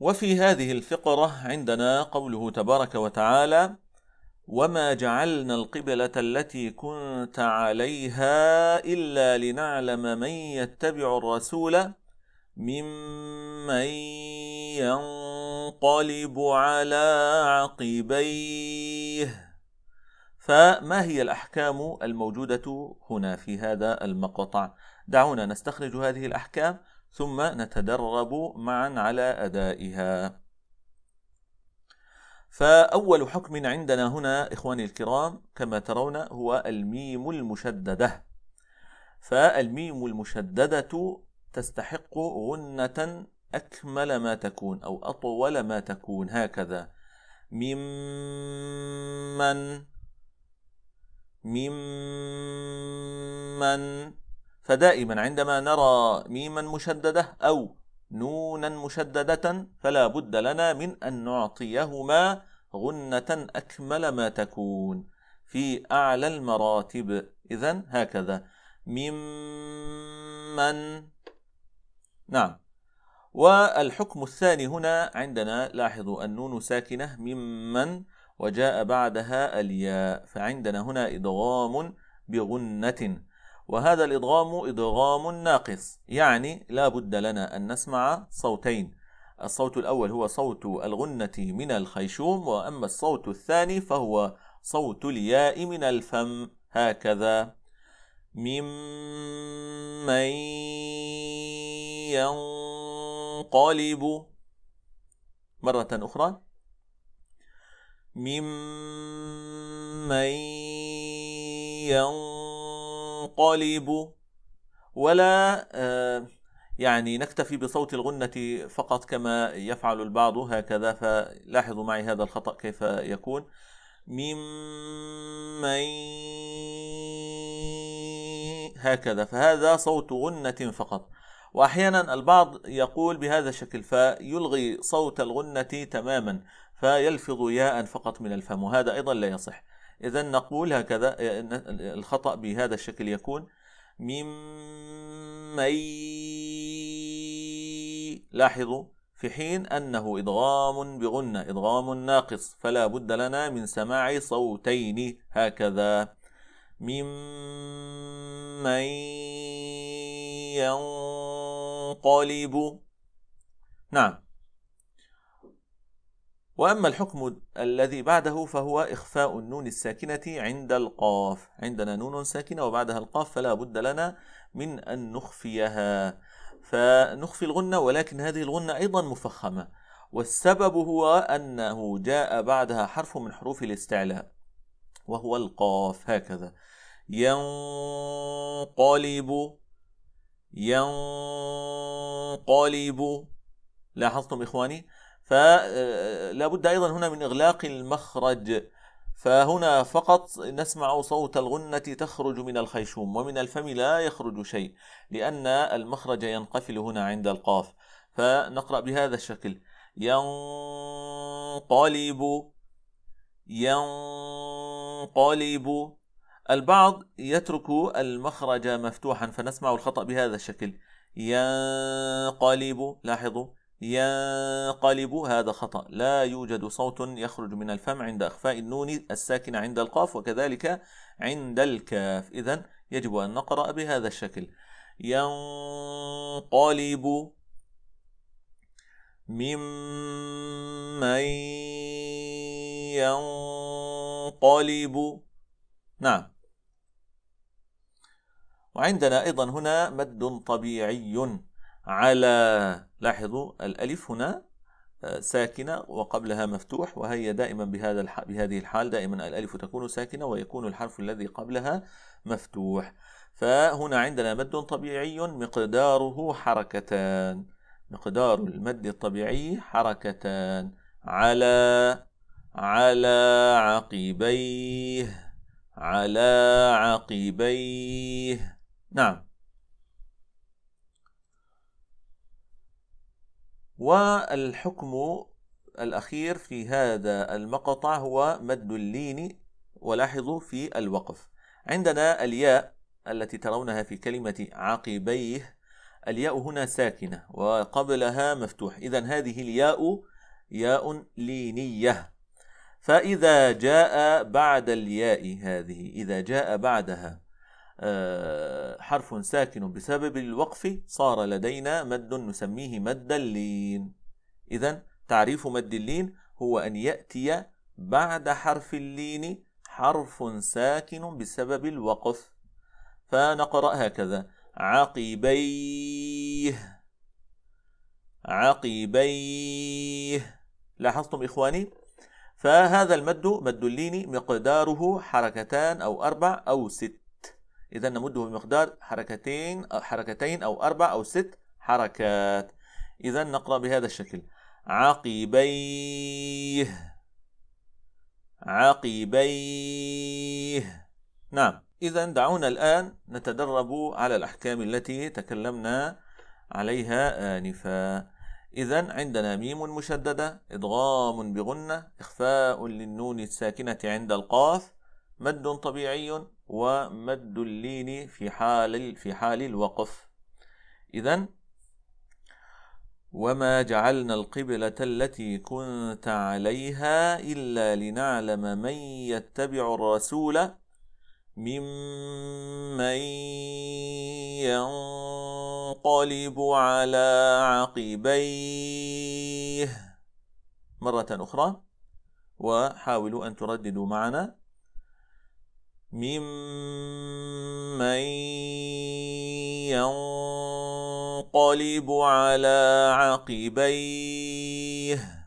وفي هذه الفقرة عندنا قوله تبارك وتعالى: وما جعلنا القبلة التي كنت عليها إلا لنعلم من يتبع الرسول ممن ينقلب على عقبيه فما هي الأحكام الموجودة هنا في هذا المقطع؟ دعونا نستخرج هذه الأحكام ثم نتدرب معا على أدائها فأول حكم عندنا هنا إخواني الكرام كما ترون هو الميم المشددة فالميم المشددة تستحق غنة أكمل ما تكون أو أطول ما تكون هكذا ممن ممن فدائما عندما نرى ميما مشددة أو نونا مشددة فلا بد لنا من أن نعطيهما غنة أكمل ما تكون في أعلى المراتب إذا هكذا ممن نعم والحكم الثاني هنا عندنا لاحظوا النون ساكنة ممن وجاء بعدها الياء فعندنا هنا إدغام بغنة وهذا الإضغام إضغام ناقص يعني لا بد لنا أن نسمع صوتين الصوت الأول هو صوت الغنة من الخيشوم وأما الصوت الثاني فهو صوت الياء من الفم هكذا ممن ينقلب مرة أخرى ممن ينقلب ينقلب ولا آه، يعني نكتفي بصوت الغنة فقط كما يفعل البعض هكذا فلاحظوا معي هذا الخطأ كيف يكون ممن هكذا فهذا صوت غنة فقط وأحيانا البعض يقول بهذا الشكل فيلغي صوت الغنة تماما فيلفظ ياء فقط من الفم وهذا أيضا لا يصح إذا نقول هكذا الخطأ بهذا الشكل يكون مي لاحظوا في حين أنه إدغام بغنة إدغام ناقص فلا بد لنا من سماع صوتين هكذا ممن ينقلب نعم وأما الحكم الذي بعده فهو إخفاء النون الساكنة عند القاف عندنا نون ساكنة وبعدها القاف فلا بد لنا من أن نخفيها فنخفي الغنة ولكن هذه الغنة أيضا مفخمة والسبب هو أنه جاء بعدها حرف من حروف الاستعلاء وهو القاف هكذا ينقلب ينقلب لاحظتم إخواني فلا آه، بد أيضا هنا من إغلاق المخرج فهنا فقط نسمع صوت الغنة تخرج من الخيشوم ومن الفم لا يخرج شيء لأن المخرج ينقفل هنا عند القاف فنقرأ بهذا الشكل ينقلب ينقلب البعض يترك المخرج مفتوحا فنسمع الخطأ بهذا الشكل ينقلب لاحظوا ينقلب هذا خطأ لا يوجد صوت يخرج من الفم عند إخفاء النون الساكنة عند القاف وكذلك عند الكاف إذا يجب أن نقرأ بهذا الشكل ينقلب ممن ينقلب نعم وعندنا أيضا هنا مد طبيعي على لاحظوا الألف هنا آه، ساكنة وقبلها مفتوح وهي دائما بهذا بهذه الحال دائما الألف تكون ساكنة ويكون الحرف الذي قبلها مفتوح فهنا عندنا مد طبيعي مقداره حركتان مقدار المد الطبيعي حركتان على على عقبيه على عقبيه نعم والحكم الأخير في هذا المقطع هو مد اللين ولاحظوا في الوقف عندنا الياء التي ترونها في كلمة عقبيه الياء هنا ساكنة وقبلها مفتوح إذا هذه الياء ياء لينية فإذا جاء بعد الياء هذه إذا جاء بعدها آه، حرف ساكن بسبب الوقف صار لدينا مد نسميه مد اللين إذا تعريف مد اللين هو أن يأتي بعد حرف اللين حرف ساكن بسبب الوقف فنقرأ هكذا عقبيه عقبيه لاحظتم إخواني فهذا المد مد اللين مقداره حركتان أو أربع أو ست إذا نمده بمقدار حركتين حركتين أو أربع أو ست حركات إذا نقرأ بهذا الشكل عقبيه عقبيه نعم إذا دعونا الآن نتدرب على الأحكام التي تكلمنا عليها آنفا إذا عندنا ميم مشددة إدغام بغنة إخفاء للنون الساكنة عند القاف مد طبيعي ومد اللين في حال في حال الوقف إذا وما جعلنا القبلة التي كنت عليها إلا لنعلم من يتبع الرسول ممن ينقلب على عقبيه مرة أخرى وحاولوا أن ترددوا معنا ممن ينقلب على عقبيه